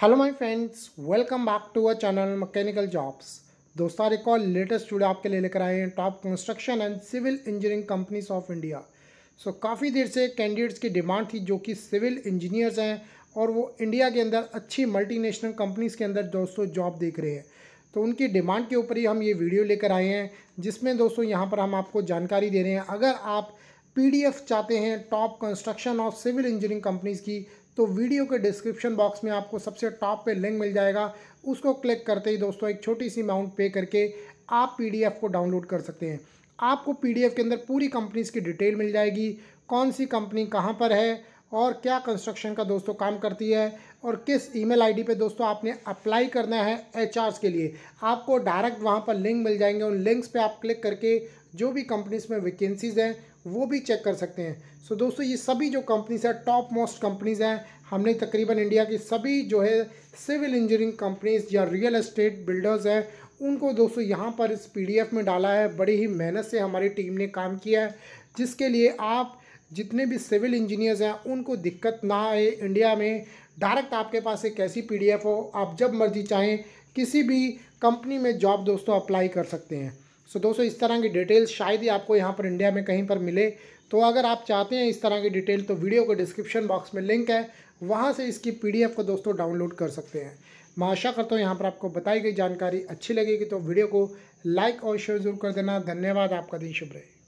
hello my friends welcome back to our channel mechanical jobs दोस्तों एक और latest studio आपके लिए लेकर आए हैं top construction and civil engineering companies of India so काफ़ी देर से कैंडिडेट्स की डिमांड थी जो कि सिविल इंजीनियर्स हैं और वो इंडिया के अंदर अच्छी मल्टीनेशनल कंपनीज़ के अंदर दोस्तों जॉब देख रहे हैं तो उनकी डिमांड के ऊपर ही हम ये वीडियो लेकर आए हैं जिसमें दोस्तों यहाँ पर हम आपको जानकारी दे रहे हैं अगर आप पीडीएफ चाहते हैं टॉप कंस्ट्रक्शन और सिविल इंजीनियरिंग कंपनीज़ की तो वीडियो के डिस्क्रिप्शन बॉक्स में आपको सबसे टॉप पे लिंक मिल जाएगा उसको क्लिक करते ही दोस्तों एक छोटी सी अमाउंट पे करके आप पीडीएफ को डाउनलोड कर सकते हैं आपको पीडीएफ के अंदर पूरी कंपनीज की डिटेल मिल जाएगी कौन सी कंपनी कहाँ पर है और क्या कंस्ट्रक्शन का दोस्तों काम करती है और किस ईमेल आईडी पे दोस्तों आपने अप्लाई करना है एच के लिए आपको डायरेक्ट वहाँ पर लिंक मिल जाएंगे उन लिंक्स पे आप क्लिक करके जो भी कंपनीज में वैकेंसीज़ हैं वो भी चेक कर सकते हैं सो so, दोस्तों ये सभी जो कंपनीज़ हैं टॉप मोस्ट कंपनीज़ हैं हमने तकरीबन इंडिया की सभी जो है सिविल इंजीनियरिंग कंपनीज़ या रियल एस्टेट बिल्डर्स हैं उनको दोस्तों यहाँ पर इस पीडीएफ में डाला है बड़ी ही मेहनत से हमारी टीम ने काम किया है जिसके लिए आप जितने भी सिविल इंजीनियर्स हैं उनको दिक्कत ना आए इंडिया में डायरेक्ट आपके पास एक ऐसी पी हो आप जब मर्जी चाहें किसी भी कंपनी में जॉब दोस्तों अप्लाई कर सकते हैं सो दोस्तों इस तरह की डिटेल्स शायद ही आपको यहाँ पर इंडिया में कहीं पर मिले तो अगर आप चाहते हैं इस तरह की डिटेल तो वीडियो के डिस्क्रिप्शन बॉक्स में लिंक है वहाँ से इसकी पी को दोस्तों डाउनलोड कर सकते हैं मैं आशा करता हूँ यहाँ पर आपको बताई गई जानकारी अच्छी लगेगी तो वीडियो को लाइक और शेयर जरूर कर देना धन्यवाद आपका दिन शुभ रहे